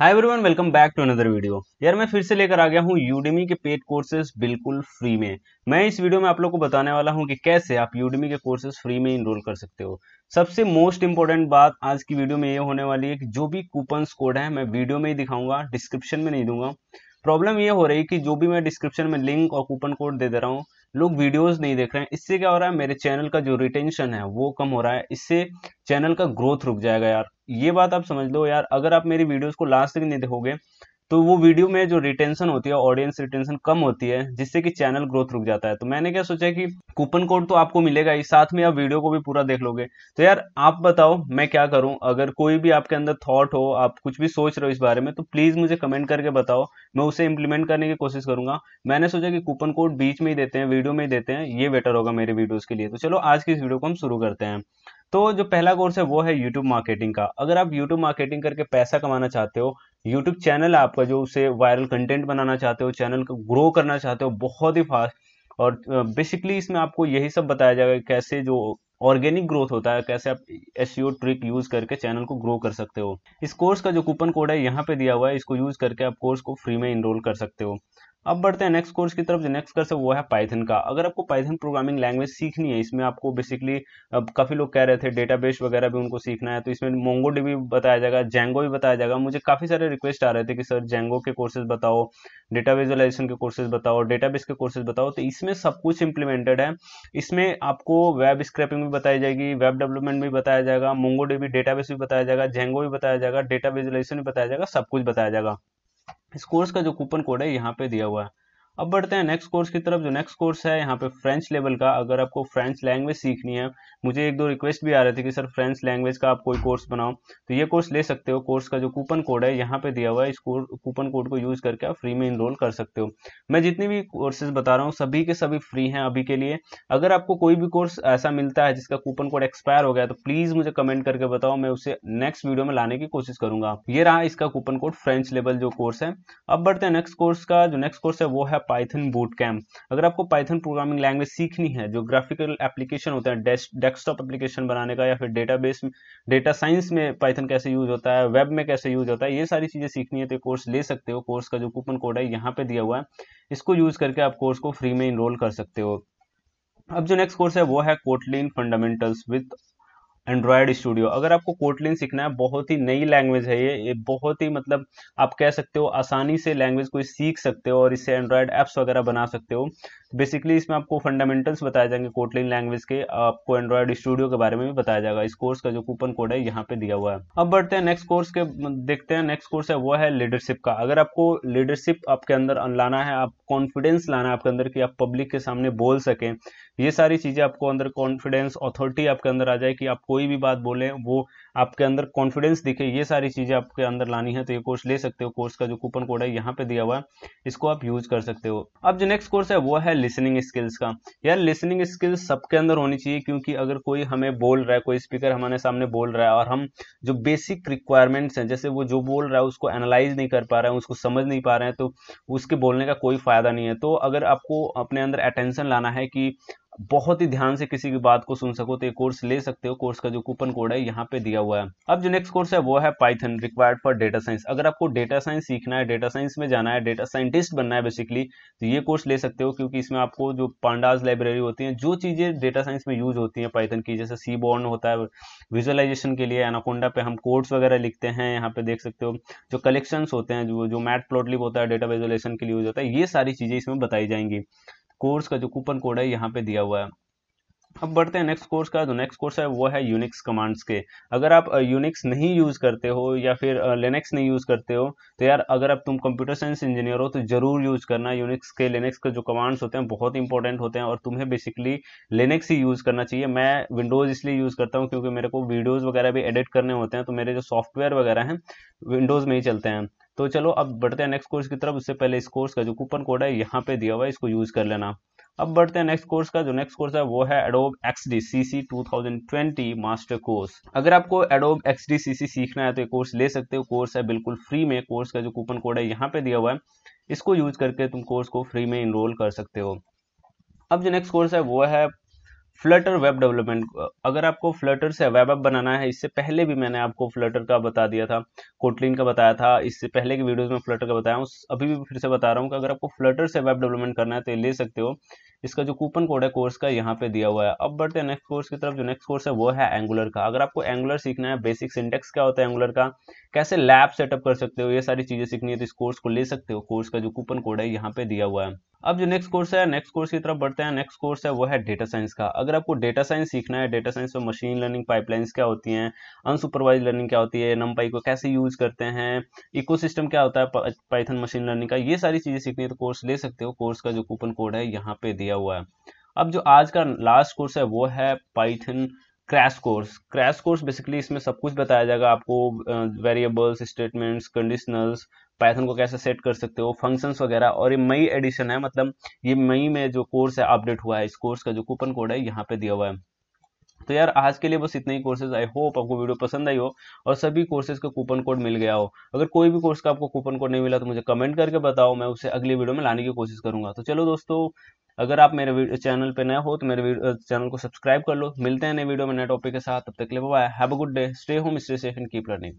hi everyone welcome back to another video यार मैं फिर से लेकर आ गया हूँ यूडीमी के पेड कोर्सेज बिल्कुल फ्री में मैं इस वीडियो में आप लोग को बताने वाला हूँ कि कैसे आप यूडीमी के कोर्सेज फ्री में इनरोल कर सकते हो सबसे मोस्ट इंपॉर्टेंट बात आज की वीडियो में ये होने वाली है कि जो भी कूपन कोड है मैं वीडियो में ही दिखाऊंगा डिस्क्रिप्शन में नहीं दूंगा प्रॉब्लम ये हो रही है कि जो भी मैं डिस्क्रिप्शन में लिंक और कूपन कोड दे दे रहा हूँ लोग वीडियोस नहीं देख रहे हैं इससे क्या हो रहा है मेरे चैनल का जो रिटेंशन है वो कम हो रहा है इससे चैनल का ग्रोथ रुक जाएगा यार ये बात आप समझ लो यार अगर आप मेरी वीडियोस को लास्ट तक नहीं देखोगे तो वो वीडियो में जो रिटेंशन होती है ऑडियंस रिटेंशन कम होती है जिससे कि चैनल ग्रोथ रुक जाता है तो मैंने क्या सोचा कि कूपन कोड तो आपको मिलेगा ही साथ में आप वीडियो को भी पूरा देख लोगे तो यार आप बताओ मैं क्या करूं अगर कोई भी आपके अंदर थॉट हो आप कुछ भी सोच रहे हो इस बारे में तो प्लीज मुझे कमेंट करके बताओ मैं उसे इम्प्लीमेंट करने की कोशिश करूंगा मैंने सोचा कि कूपन कोड बीच में ही देते हैं वीडियो में ही देते हैं ये बेटर होगा मेरे वीडियोज के लिए तो चलो आज की इस वीडियो को हम शुरू करते हैं तो जो पहला कोर्स है वो है यूट्यूब मार्केटिंग का अगर आप यूट्यूब मार्केटिंग करके पैसा कमाना चाहते हो यूट्यूब चैनल आपका जो उसे वायरल कंटेंट बनाना चाहते हो चैनल को ग्रो करना चाहते हो बहुत ही फास्ट और बेसिकली इसमें आपको यही सब बताया जाएगा कैसे जो ऑर्गेनिक ग्रोथ होता है कैसे आप एस ट्रिक यूज करके चैनल को ग्रो कर सकते हो इस कोर्स का जो कूपन कोड है यहाँ पे दिया हुआ है इसको यूज करके आप कोर्स को फ्री में इनरोल कर सकते हो अब बढ़ते हैं नेक्स्ट कोर्स की तरफ जो नेक्स्ट कर्स है वो है पाइथन का अगर आपको पाइथन प्रोग्रामिंग लैंग्वेज सीखनी है इसमें आपको बेसिकली अब काफ़ी लोग कह रहे थे डेटाबेस वगैरह भी उनको सीखना है तो इसमें मोंगो भी बताया जाएगा जेंगो भी बताया जाएगा मुझे काफ़ी सारे रिक्वेस्ट आ रहे थे कि सर जेंगो के कोर्सेज बताओ डेटा विजुअलाइजेशन के कोर्सेज बताओ डेटाबेस के कोर्सेज बताओ तो इसमें सब कुछ इंप्लीमेंटेड है इसमें आपको वेब स्क्रैपिंग भी बताई जाएगी वेब डेवलपमेंट भी बताया जाएगा मोंगो डेटाबेस भी बताया जाएगा जेंगो भी बताया जाएगा डेटा विजुअलाइजेशन भी बताया जाएगा सब कुछ बताया जाएगा इस कोर्स का जो कूपन कोड है यहाँ पे दिया हुआ है अब बढ़ते हैं नेक्स्ट कोर्स की तरफ जो नेक्स्ट कोर्स है यहाँ पे फ्रेंच लेवल का अगर आपको फ्रेंच लैंग्वेज सीखनी है मुझे एक दो रिक्वेस्ट भी आ रहे थे कि सर फ्रेंच लैंग्वेज का आप कोई कोर्स बनाओ तो ये कोर्स ले सकते हो कोर्स का जो कूपन कोड है यहाँ पे दिया हुआ है इस कूपन कोड को यूज करके आप फ्री में इनरोल कर सकते हो मैं जितनी भी कोर्सेज बता रहा हूँ सभी के सभी फ्री हैं अभी के लिए अगर आपको कोई भी कोर्स ऐसा मिलता है जिसका कूपन कोड एक्सपायर हो गया तो प्लीज मुझे कमेंट करके बताओ मैं उसे नेक्स्ट वीडियो में लाने की कोशिश करूंगा ये रहा इसका कूपन कोड फ्रेंच लेवल जो कोर्स है अब बढ़ते हैं नेक्स्ट कोर्स का जो नेक्स्ट कोर्स है वो है पाइथन बूट कैम्प अगर आपको पाइथन प्रोग्रामिंग लैंग्वेज सीखनी है जो ग्राफिकल एप्लीकेशन होता है डेस्कटॉप एप्लीकेशन बनाने का या फिर डेटाबेस में डेटा साइंस में पाइथन कैसे यूज होता है वेब में कैसे यूज होता है ये सारी चीज़ें सीखनी है तो कोर्स ले सकते हो कोर्स का जो कूपन कोड है यहाँ पे दिया हुआ है इसको यूज करके आप कोर्स को फ्री में इनरोल कर सकते हो अब जो नेक्स्ट कोर्स है वो है Kotlin fundamentals with Android studio अगर आपको कोटलिन सीखना है बहुत ही नई लैंग्वेज है ये ये बहुत ही मतलब आप कह सकते हो आसानी से लैंग्वेज को सीख सकते हो और इससे एंड्रॉयड ऐप्स वगैरह बना सकते हो बेसिकली इसमें आपको फंडामेंटल्स बताए जाएंगे कोटलिन लैंग्वेज के आपको एंड्रॉयड स्टूडियो के बारे में भी बताया जाएगा इस कोर्स का जो कूपन कोड है यहाँ पे दिया हुआ है अब बढ़ते हैं नेक्स्ट कोर्स के देखते हैं नेक्स्ट कोर्स है वो है लीडरशिप का अगर आपको लीडरशिप आपके अंदर लाना है आप कॉन्फिडेंस लाना है आपके अंदर कि आप पब्लिक के सामने बोल सकें ये सारी चीज़ें आपको अंदर कॉन्फिडेंस अथॉरिटी आपके अंदर आ जाए कि आप कोई भी बात बोलें वो आपके अंदर कॉन्फिडेंस दिखे ये सारी चीज़ें आपके अंदर लानी है तो ये कोर्स ले सकते हो कोर्स का जो कूपन कोड है यहाँ पे दिया हुआ है इसको आप यूज कर सकते हो अब जो नेक्स्ट कोर्स है वो है लिसनिंग स्किल्स का यार लिसनिंग स्किल्स सबके अंदर होनी चाहिए क्योंकि अगर कोई हमें बोल रहा है कोई स्पीकर हमारे सामने बोल रहा है और हम जो बेसिक रिक्वायरमेंट्स हैं जैसे वो जो बोल रहा है उसको एनालाइज नहीं कर पा रहे हैं उसको समझ नहीं पा रहे हैं तो उसके बोलने का कोई फायदा नहीं है तो अगर आपको अपने अंदर अटेंशन लाना है कि बहुत ही ध्यान से किसी की बात को सुन सको तो ये कोर्स ले सकते हो कोर्स का जो कूपन कोड है यहाँ पे दिया हुआ है अब जो नेक्स्ट कोर्स है वो है Python required for data science अगर आपको डेटा साइंस सीखना है डेटा साइंस में जाना है डेटा साइंटिस्ट बनना है बेसिकली तो ये कोर्स ले सकते हो क्योंकि इसमें आपको जो पांडाज लाइब्रेरी होती है जो चीज़ें डेटा साइंस में यूज होती है पाइथन की जैसे सी बॉर्न होता है विजुअलाइजेशन के लिए एनाकोंडा पे हम कोड्स वगैरह लिखते हैं यहाँ पे देख सकते हो जो कलेक्शन होते हैं जो जो मैट प्लॉटलिब होता है डेटा विजुअलाइजेशन के लिए यूज होता है ये सारी चीज़ें इसमें बताई जाएंगी कोर्स का जो कूपन कोड है यहाँ पे दिया हुआ है अब बढ़ते हैं नेक्स्ट कोर्स का जो नेक्स्ट कोर्स है वो है यूनिक्स कमांड्स के अगर आप यूनिक्स नहीं यूज़ करते हो या फिर लेनेक्स नहीं यूज़ करते हो तो यार अगर आप तुम कंप्यूटर साइंस इंजीनियर हो तो ज़रूर यूज़ करना यूनिक्स के लेनेक्स के जो कमांड्स होते हैं बहुत इंपॉर्टेंट होते हैं और तुम्हें बेसिकली लेनेक्स ही यूज़ करना चाहिए मैं विंडोज़ इसलिए यूज़ करता हूँ क्योंकि मेरे को वीडियोज़ वगैरह भी एडिट करने होते हैं तो मेरे जो सॉफ्टवेयर वगैरह हैं विंडोज़ में ही चलते हैं तो चलो अब बढ़ते हैं नेक्स्ट कोर्स की तरफ उससे पहले इस कोर्स का जो कूपन कोड है यहाँ पे दिया हुआ है इसको यूज़ कर लेना अब बढ़ते हैं नेक्स्ट कोर्स का जो नेक्स्ट कोर्स है वो है Adobe XD CC twenty master course अगर आपको एडोब एक्सडी सी सीखना है तो ये कोर्स ले सकते हो कोर्स है बिल्कुल फ्री में कोर्स का जो कूपन कोड है यहाँ पे दिया हुआ है इसको यूज करके तुम कोर्स को फ्री में इनरोल कर सकते हो अब जो नेक्स्ट कोर्स है वो है फ्लटर वेब डेवलपमेंट अगर आपको फ्लटर से वेब ऐप बनाना है इससे पहले भी मैंने आपको फ्लटर का बता दिया था कोटलिन का बताया था इससे पहले के वीडियोस में फ्लटर का बताया हूँ अभी भी फिर से बता रहा हूँ कि अगर आपको फ्लटर से वेब डेवलपमेंट करना है तो ले सकते हो इसका जो कूपन कोड है कोर्स का यहाँ पे दिया हुआ है अब बढ़ते हैं नेक्स्ट कोर्स की तरफ जो नेक्स्ट कोर्स है वो है एंगुलर का अगर आपको एंगुलर सीखना है बेसिक सिंटेक्स क्या होता है एंगुलर का कैसे लैब सेटअप कर सकते हो ये सारी चीज़ें सीखनी है तो इस कोर्स को ले सकते हो कोर्स का जो कूपन कोड है यहाँ पे दिया हुआ है अब जो नेक्स्ट कोर्स है नेक्स्ट कोर्स की तरफ बढ़ते हैं नेक्स्ट कोर्स है वो है डेटा साइंस का अगर आपको डेटा साइंस सीखना है डेटा साइंस में मशीन लर्निंग पाइपलाइंस क्या होती हैं अनसुपरवाइज लर्निंग क्या होती है नमपाई को कैसे यूज करते हैं इको क्या होता है पाइथन मशीन लर्निंग का ये सारी चीज़ें सीखनी है तो कोर्स ले सकते हो कोर्स का जो कूपन कोड है यहाँ पे दिया हुआ है अब जो आज का लास्ट कोर्स है वो है Python crash course crash course basically इसमें सब कुछ बताया जाएगा आपको वेरिएबल्स स्टेटमेंट्स कंडीशनल्स पाइथन को कैसे सेट कर सकते हो फंक्शंस वगैरह और ये मई एडिशन है मतलब ये मई में जो कोर्स है अपडेट हुआ है इस कोर्स का जो कूपन कोड है यहाँ पे दिया हुआ है तो यार आज के लिए बस इतने ही कोर्सेज आई होप आपको वीडियो पसंद आई हो और सभी कोर्सेज का कूपन कोड मिल गया हो अगर कोई भी कोर्स का आपको कूपन कोड नहीं मिला तो मुझे कमेंट करके बताओ मैं उसे अगली वीडियो में लाने की कोशिश करूंगा तो चलो दोस्तों अगर आप मेरे चैनल पर नए हो तो मेरे चैनल को सब्सक्राइब कर लो मिलते हैं नए वीडियो में नए टॉपिक के साथ तब तक के लिए have a good day stay home stay safe and keep learning